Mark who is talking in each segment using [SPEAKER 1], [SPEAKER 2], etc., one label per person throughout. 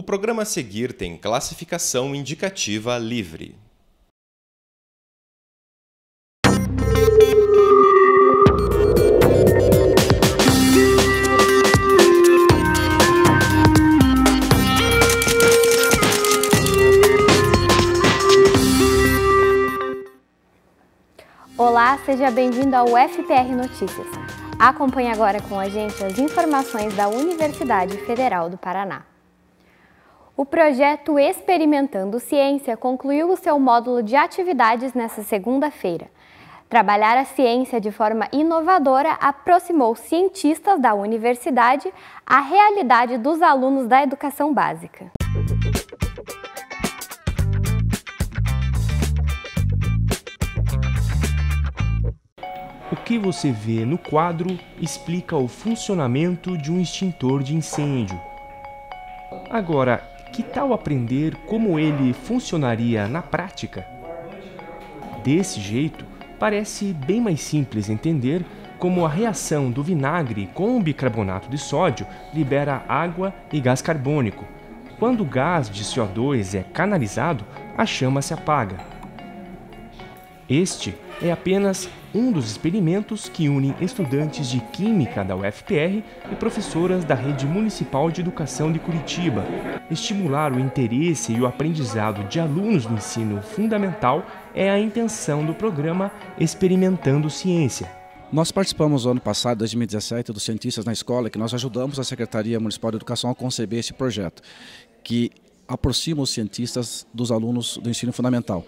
[SPEAKER 1] O programa a seguir tem classificação indicativa livre.
[SPEAKER 2] Olá, seja bem-vindo ao FPR Notícias. Acompanhe agora com a gente as informações da Universidade Federal do Paraná. O projeto Experimentando Ciência concluiu o seu módulo de atividades nesta segunda-feira. Trabalhar a ciência de forma inovadora aproximou cientistas da universidade à realidade dos alunos da educação básica.
[SPEAKER 1] O que você vê no quadro explica o funcionamento de um extintor de incêndio. Agora, que tal aprender como ele funcionaria na prática? Desse jeito, parece bem mais simples entender como a reação do vinagre com o bicarbonato de sódio libera água e gás carbônico. Quando o gás de CO2 é canalizado, a chama se apaga. Este é apenas um dos experimentos que unem estudantes de Química da UFPR e professoras da Rede Municipal de Educação de Curitiba. Estimular o interesse e o aprendizado de alunos do ensino fundamental é a intenção do programa Experimentando Ciência, nós participamos ano passado, 2017, dos Cientistas na Escola, que nós ajudamos a Secretaria Municipal de Educação a conceber esse projeto, que aproxima os cientistas dos alunos do ensino fundamental.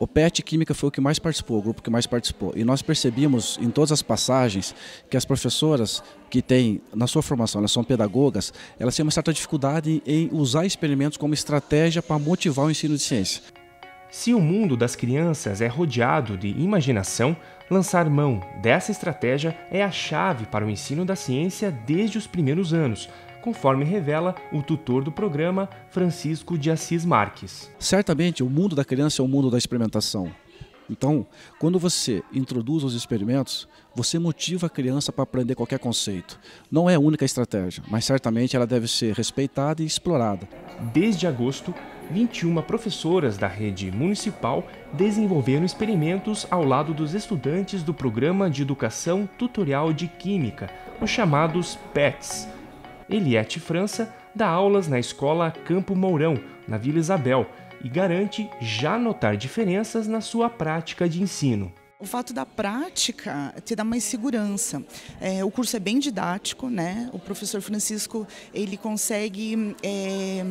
[SPEAKER 1] O PET Química foi o que mais participou, o grupo que mais participou. E nós percebemos em todas as passagens que as professoras que têm na sua formação, elas são pedagogas, elas têm uma certa dificuldade em usar experimentos como estratégia para motivar o ensino de ciência. Se o mundo das crianças é rodeado de imaginação, lançar mão dessa estratégia é a chave para o ensino da ciência desde os primeiros anos, conforme revela o tutor do programa, Francisco de Assis Marques. Certamente, o mundo da criança é o mundo da experimentação. Então, quando você introduz os experimentos, você motiva a criança para aprender qualquer conceito. Não é a única estratégia, mas certamente ela deve ser respeitada e explorada. Desde agosto, 21 professoras da rede municipal desenvolveram experimentos ao lado dos estudantes do Programa de Educação Tutorial de Química, os chamados PETs Eliette França dá aulas na escola Campo Mourão, na Vila Isabel, e garante já notar diferenças na sua prática de ensino.
[SPEAKER 3] O fato da prática te dá mais segurança. É, o curso é bem didático, né? O professor Francisco ele consegue é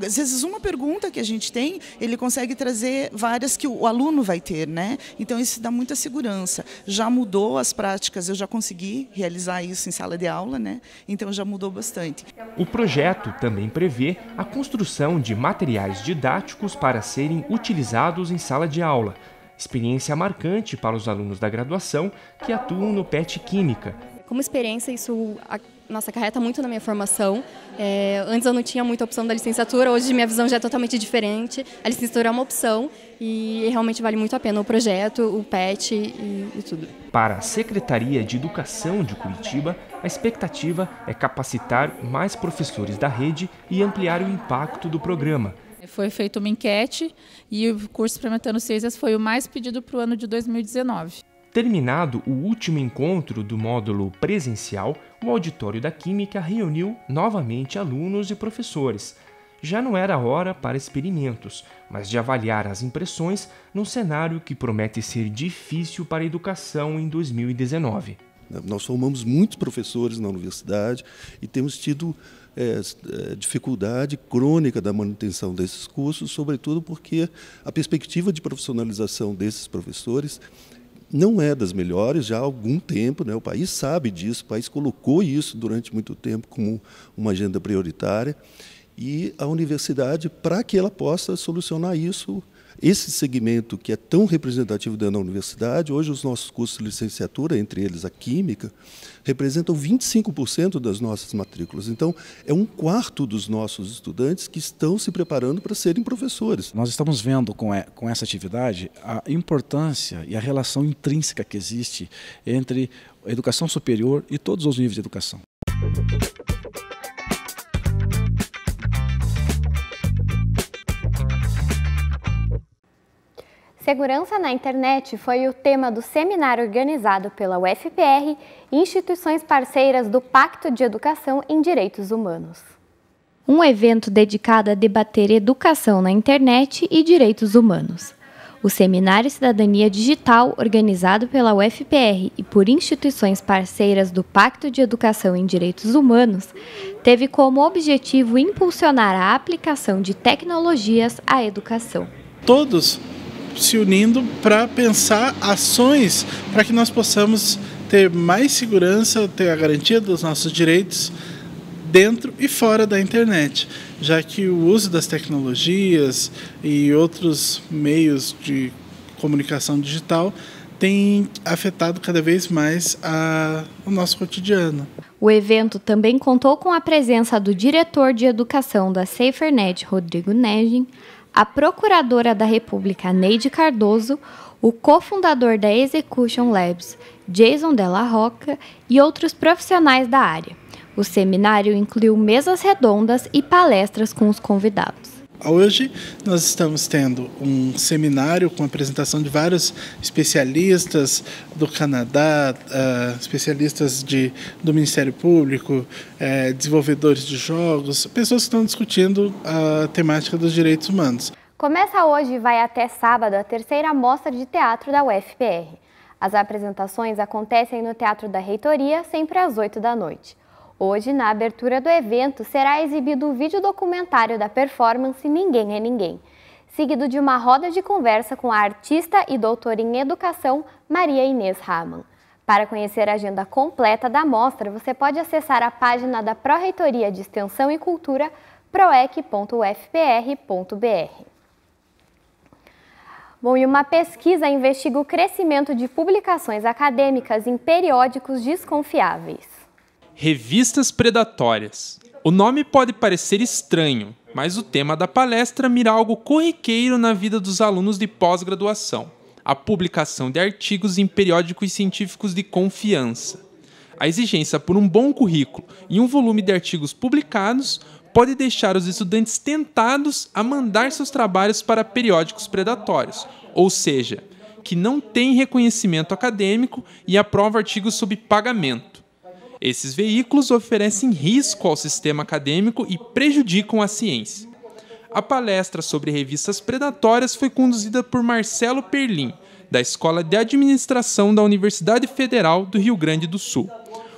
[SPEAKER 3] às vezes uma pergunta que a gente tem, ele consegue trazer várias que o aluno vai ter, né? Então isso dá muita segurança. Já mudou as práticas, eu já consegui realizar isso em sala de aula, né? Então já mudou bastante.
[SPEAKER 1] O projeto também prevê a construção de materiais didáticos para serem utilizados em sala de aula. Experiência marcante para os alunos da graduação que atuam no PET Química.
[SPEAKER 2] Como experiência, isso nossa, carreta tá muito na minha formação. É, antes eu não tinha muita opção da licenciatura, hoje minha visão já é totalmente diferente. A licenciatura é uma opção e realmente vale muito a pena o projeto, o PET e, e tudo.
[SPEAKER 1] Para a Secretaria de Educação de Curitiba, a expectativa é capacitar mais professores da rede e ampliar o impacto do programa.
[SPEAKER 4] Foi feita uma enquete e o curso Experimentando Ciências foi o mais pedido para o ano de 2019.
[SPEAKER 1] Terminado o último encontro do módulo presencial, o auditório da Química reuniu novamente alunos e professores. Já não era hora para experimentos, mas de avaliar as impressões num cenário que promete ser difícil para a educação em 2019. Nós formamos muitos professores na universidade e temos tido é, é, dificuldade crônica da manutenção desses cursos, sobretudo porque a perspectiva de profissionalização desses professores não é das melhores já há algum tempo, né? o país sabe disso, o país colocou isso durante muito tempo como uma agenda prioritária, e a universidade, para que ela possa solucionar isso, esse segmento que é tão representativo dentro da universidade, hoje os nossos cursos de licenciatura, entre eles a Química, representam 25% das nossas matrículas. Então, é um quarto dos nossos estudantes que estão se preparando para serem professores. Nós estamos vendo com, é, com essa atividade a importância e a relação intrínseca que existe entre a educação superior e todos os níveis de educação.
[SPEAKER 2] Segurança na internet foi o tema do seminário organizado pela UFPR e instituições parceiras do Pacto de Educação em Direitos Humanos. Um evento dedicado a debater educação na internet e direitos humanos. O Seminário Cidadania Digital, organizado pela UFPR e por instituições parceiras do Pacto de Educação em Direitos Humanos, teve como objetivo impulsionar a aplicação de tecnologias à educação.
[SPEAKER 4] Todos se unindo para pensar ações para que nós possamos ter mais segurança, ter a garantia dos nossos direitos dentro e fora da internet, já que o uso das tecnologias e outros meios de comunicação digital tem afetado cada vez mais a, o nosso cotidiano.
[SPEAKER 2] O evento também contou com a presença do diretor de educação da SaferNet, Rodrigo Negin, a procuradora da República Neide Cardoso, o cofundador da Execution Labs, Jason Della Roca, e outros profissionais da área. O seminário incluiu mesas redondas e palestras com os convidados.
[SPEAKER 4] Hoje nós estamos tendo um seminário com apresentação de vários especialistas do Canadá, ah, especialistas de, do Ministério Público, eh, desenvolvedores de jogos, pessoas que estão discutindo a temática dos direitos
[SPEAKER 3] humanos.
[SPEAKER 2] Começa hoje e vai até sábado a terceira mostra de teatro da UFPR. As apresentações acontecem no Teatro da Reitoria, sempre às 8 da noite. Hoje, na abertura do evento, será exibido o vídeo documentário da performance Ninguém é Ninguém, seguido de uma roda de conversa com a artista e doutora em educação Maria Inês Raman. Para conhecer a agenda completa da mostra, você pode acessar a página da Pró-Reitoria de Extensão e Cultura, proec.ufpr.br. Bom, e uma pesquisa investiga o crescimento de publicações acadêmicas em periódicos desconfiáveis.
[SPEAKER 4] Revistas Predatórias. O nome pode parecer estranho, mas o tema da palestra mira algo corriqueiro na vida dos alunos de pós-graduação: a publicação de artigos em periódicos científicos de confiança. A exigência por um bom currículo e um volume de artigos publicados pode deixar os estudantes tentados a mandar seus trabalhos para periódicos predatórios, ou seja, que não têm reconhecimento acadêmico e aprovam artigos sob pagamento. Esses veículos oferecem risco ao sistema acadêmico e prejudicam a ciência. A palestra sobre revistas predatórias foi conduzida por Marcelo Perlim, da Escola de Administração da Universidade Federal do Rio Grande do Sul.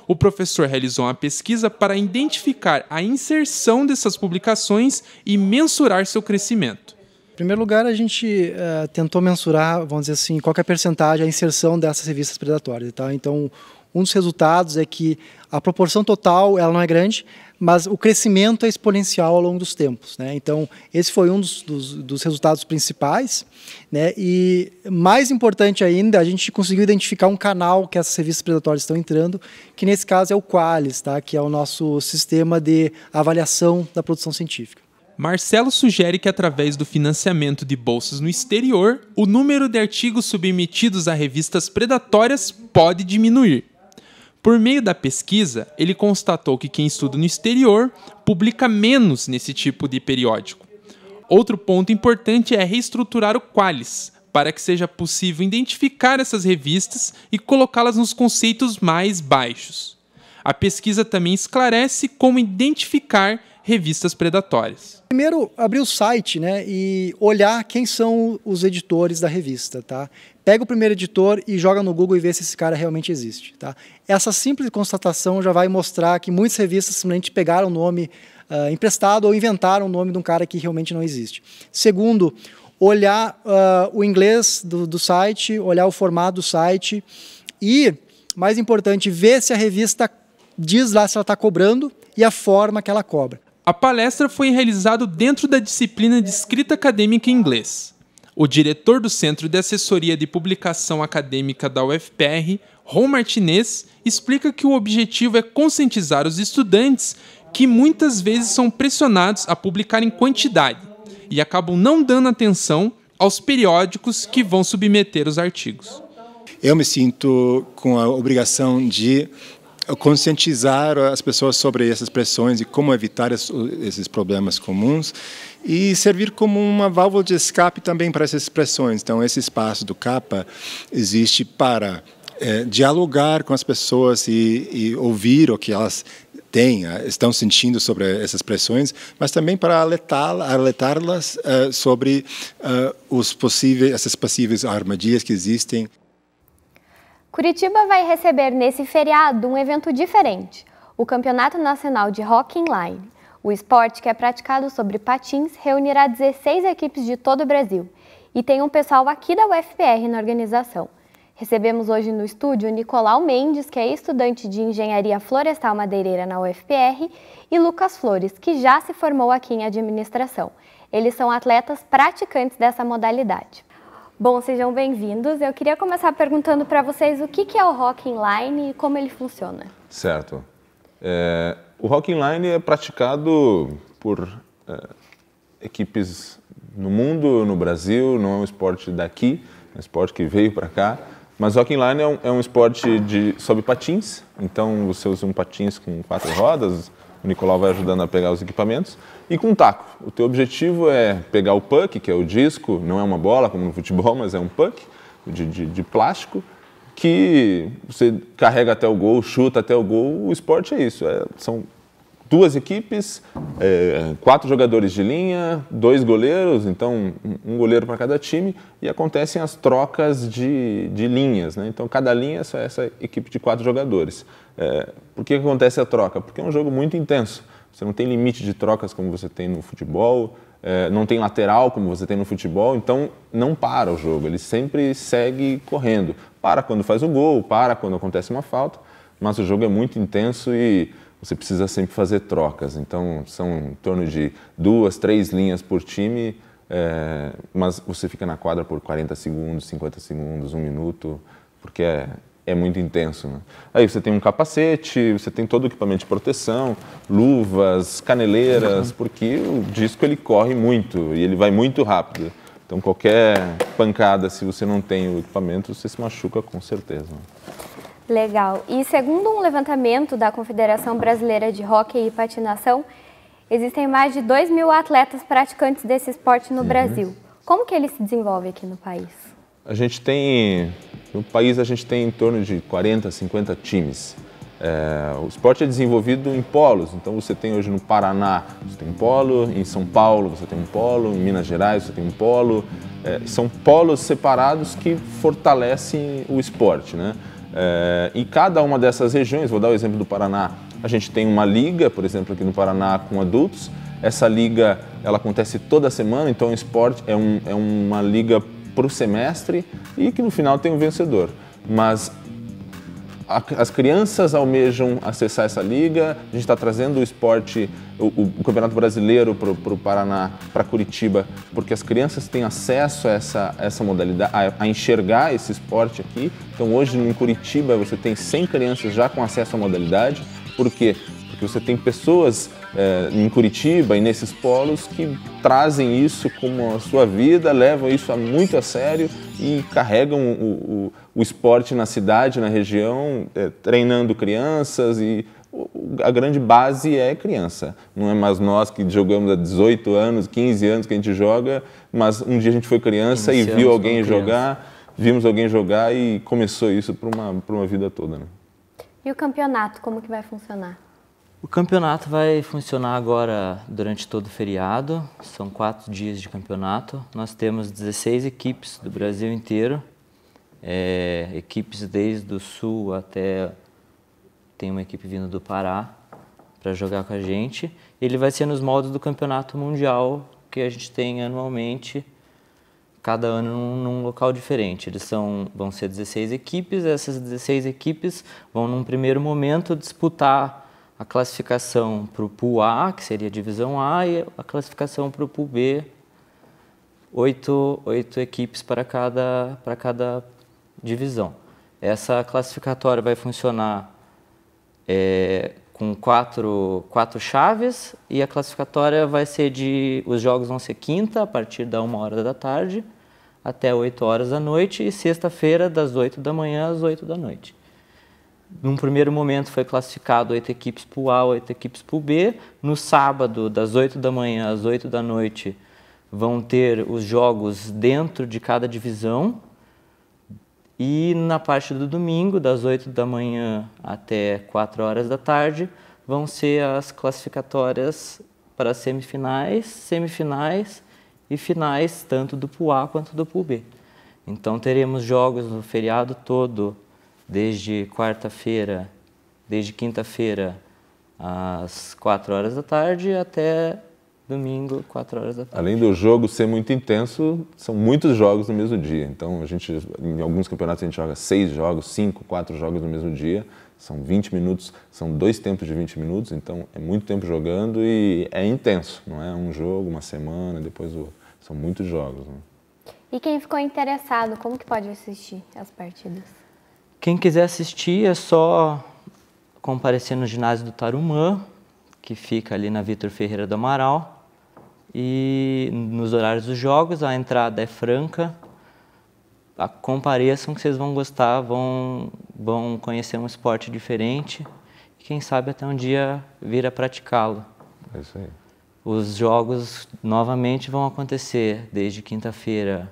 [SPEAKER 4] O professor realizou uma pesquisa para identificar a inserção dessas publicações e mensurar seu crescimento.
[SPEAKER 3] Em primeiro lugar, a gente uh, tentou mensurar, vamos dizer assim, qual é a percentagem, a inserção dessas revistas predatórias. Tá? Então, um dos resultados é que a proporção total ela não é grande, mas o crescimento é exponencial ao longo dos tempos. Né? Então, esse foi um dos, dos, dos, resultados principais. Né? E mais importante ainda, a gente conseguiu identificar um canal que essas revistas predatórias estão entrando, que nesse caso é o Qualis, tá? que é o nosso sistema de avaliação da produção científica.
[SPEAKER 4] Marcelo sugere que, através do financiamento de bolsas no exterior, o número de artigos submetidos a revistas predatórias pode diminuir. Por meio da pesquisa, ele constatou que quem estuda no exterior publica menos nesse tipo de periódico. Outro ponto importante é reestruturar o Qualis, para que seja possível identificar essas revistas e colocá-las nos conceitos mais baixos. A pesquisa também esclarece como identificar revistas predatórias.
[SPEAKER 3] Primeiro, abrir o site né, e olhar quem são os editores da revista. Tá? Pega o primeiro editor e joga no Google e vê se esse cara realmente existe. Tá? Essa simples constatação já vai mostrar que muitas revistas simplesmente pegaram o nome uh, emprestado ou inventaram o nome de um cara que realmente não existe. Segundo, olhar uh, o inglês do, do site, olhar o formato do site e, mais importante, ver se a revista diz lá se ela está cobrando e a forma que ela cobra.
[SPEAKER 4] A palestra foi realizada dentro da disciplina de escrita acadêmica em inglês o diretor do Centro de Assessoria de Publicação Acadêmica da UFPR, Ron Martinez, explica que o objetivo é conscientizar os estudantes que muitas vezes são pressionados a publicar em quantidade e acabam não dando atenção aos periódicos que vão submeter os artigos. Eu me
[SPEAKER 1] sinto com a obrigação de conscientizar as pessoas sobre essas pressões e como evitar esses problemas comuns e servir como uma válvula de escape também para essas pressões. Então, esse espaço do CAPA existe para é, dialogar com as pessoas e, e ouvir o que elas têm, estão sentindo sobre essas pressões, mas também para alertá-las uh, sobre uh, os possíveis, essas possíveis armadilhas que existem.
[SPEAKER 2] Curitiba vai receber nesse feriado um evento diferente, o Campeonato Nacional de Rock Inline. O esporte que é praticado sobre patins reunirá 16 equipes de todo o Brasil e tem um pessoal aqui da UFPR na organização. Recebemos hoje no estúdio Nicolau Mendes, que é estudante de Engenharia Florestal Madeireira na UFPR, e Lucas Flores, que já se formou aqui em Administração. Eles são atletas praticantes dessa modalidade. Bom, sejam bem-vindos. Eu queria começar perguntando para vocês o que é o rock inline e como ele funciona.
[SPEAKER 5] Certo. É, o rock inline é praticado por é, equipes no mundo, no Brasil, não é um esporte daqui, é um esporte que veio para cá. Mas rock inline é um, é um esporte de, sob patins, então você usa um patins com quatro rodas, o Nicolau vai ajudando a pegar os equipamentos e com um taco. O teu objetivo é pegar o puck, que é o disco, não é uma bola como no futebol, mas é um puck de, de, de plástico, que você carrega até o gol, chuta até o gol. O esporte é isso. É, são duas equipes, é, quatro jogadores de linha, dois goleiros, então um goleiro para cada time, e acontecem as trocas de, de linhas. Né? Então cada linha é só essa equipe de quatro jogadores. É, por que acontece a troca? Porque é um jogo muito intenso. Você não tem limite de trocas como você tem no futebol, é, não tem lateral como você tem no futebol, então não para o jogo, ele sempre segue correndo. Para quando faz o gol, para quando acontece uma falta, mas o jogo é muito intenso e você precisa sempre fazer trocas. Então são em torno de duas, três linhas por time, é, mas você fica na quadra por 40 segundos, 50 segundos, um minuto, porque é, é muito intenso. Né? Aí você tem um capacete, você tem todo o equipamento de proteção, luvas, caneleiras, uhum. porque o disco ele corre muito e ele vai muito rápido. Então qualquer pancada, se você não tem o equipamento, você se machuca com certeza.
[SPEAKER 2] Legal. E segundo um levantamento da Confederação Brasileira de Hockey e Patinação, existem mais de 2 mil atletas praticantes desse esporte no uhum. Brasil. Como que ele se desenvolve aqui no país?
[SPEAKER 5] A gente tem no país a gente tem em torno de 40, 50 times. É, o esporte é desenvolvido em polos, então você tem hoje no Paraná, você tem um polo, em São Paulo você tem um polo, em Minas Gerais você tem um polo. É, são polos separados que fortalecem o esporte. Né? É, em cada uma dessas regiões, vou dar o exemplo do Paraná, a gente tem uma liga, por exemplo, aqui no Paraná com adultos. Essa liga ela acontece toda semana, então o esporte é, um, é uma liga para o semestre e que no final tem um vencedor. Mas a, as crianças almejam acessar essa liga, a gente está trazendo o esporte, o, o, Campeonato Brasileiro para o Paraná, para Curitiba, porque as crianças têm acesso a essa, essa modalidade, a, a enxergar esse esporte aqui. Então hoje em Curitiba você tem 100 crianças já com acesso à modalidade, por quê? Porque você tem pessoas é, em Curitiba e nesses polos que trazem isso como a sua vida, levam isso a muito a sério e carregam o, o, o esporte na cidade, na região, é, treinando crianças e a grande base é criança. Não é mais nós que jogamos há 18 anos, 15 anos que a gente joga, mas um dia a gente foi criança Iniciamos e viu alguém jogar, vimos alguém jogar e começou isso para uma, uma vida toda. Né?
[SPEAKER 2] E o campeonato, como que vai funcionar?
[SPEAKER 6] O campeonato vai funcionar agora durante todo o feriado, são quatro dias de campeonato. Nós temos 16 equipes do Brasil inteiro, é, equipes desde o sul até. tem uma equipe vindo do Pará para jogar com a gente. Ele vai ser nos moldes do campeonato mundial que a gente tem anualmente, cada ano num, num local diferente. Eles são, vão ser 16 equipes, essas 16 equipes vão, num primeiro momento, disputar a classificação para o pool A, que seria a divisão A, e a classificação para o pool B, oito, oito equipes para cada, para cada divisão. Essa classificatória vai funcionar é, com quatro, quatro chaves e a classificatória vai ser de... Os jogos vão ser quinta, a partir da uma hora da tarde, até 8 horas da noite e sexta-feira das 8 da manhã às 8 da noite num primeiro momento foi classificado oito equipes para o A, oito equipes para o B. No sábado, das 8 da manhã às 8 da noite, vão ter os jogos dentro de cada divisão. E na parte do domingo, das 8 da manhã até 4 horas da tarde, vão ser as classificatórias para semifinais, semifinais e finais, tanto do Pua A quanto do Pool B. Então teremos jogos no feriado todo desde quarta-feira, desde quinta-feira às 4 horas da tarde até domingo, 4 horas da tarde.
[SPEAKER 5] Além do jogo ser muito intenso, são muitos jogos no mesmo dia. Então, a gente, em alguns campeonatos a gente joga seis jogos, cinco, quatro jogos no mesmo dia. São 20 minutos, são dois tempos de 20 minutos, então é muito tempo jogando e é intenso, não é um jogo, uma semana, depois o outro. São muitos
[SPEAKER 6] jogos. Né?
[SPEAKER 2] E quem ficou interessado, como que pode assistir as partidas?
[SPEAKER 6] Quem quiser assistir é só comparecer no ginásio do Tarumã, que fica ali na Vitor Ferreira do Amaral. E nos horários dos jogos, a entrada é franca. A, ah, compareçam que vocês vão gostar, vão, vão conhecer um esporte diferente. E quem sabe até um dia vir a praticá-lo. É isso aí. Os jogos novamente vão acontecer desde quinta-feira,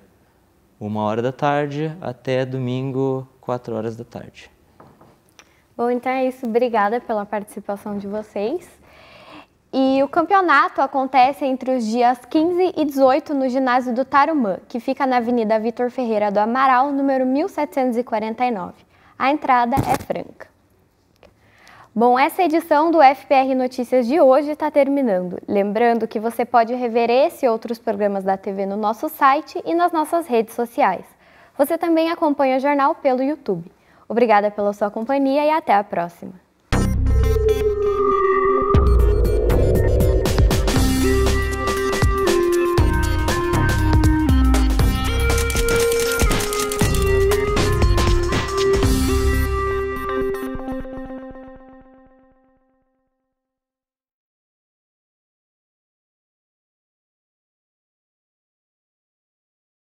[SPEAKER 6] uma hora da tarde, até domingo, 4 horas da tarde.
[SPEAKER 2] Bom, então é isso. Obrigada pela participação de vocês. E o campeonato acontece entre os dias 15 e 18 no ginásio do Tarumã, que fica na Avenida Vitor Ferreira do Amaral, número 1749. A entrada é franca. Bom, essa edição do FPR Notícias de hoje está terminando. Lembrando que você pode rever esse e outros programas da TV no nosso site e nas nossas redes sociais. Você também acompanha o jornal pelo YouTube. Obrigada pela sua companhia e até a próxima!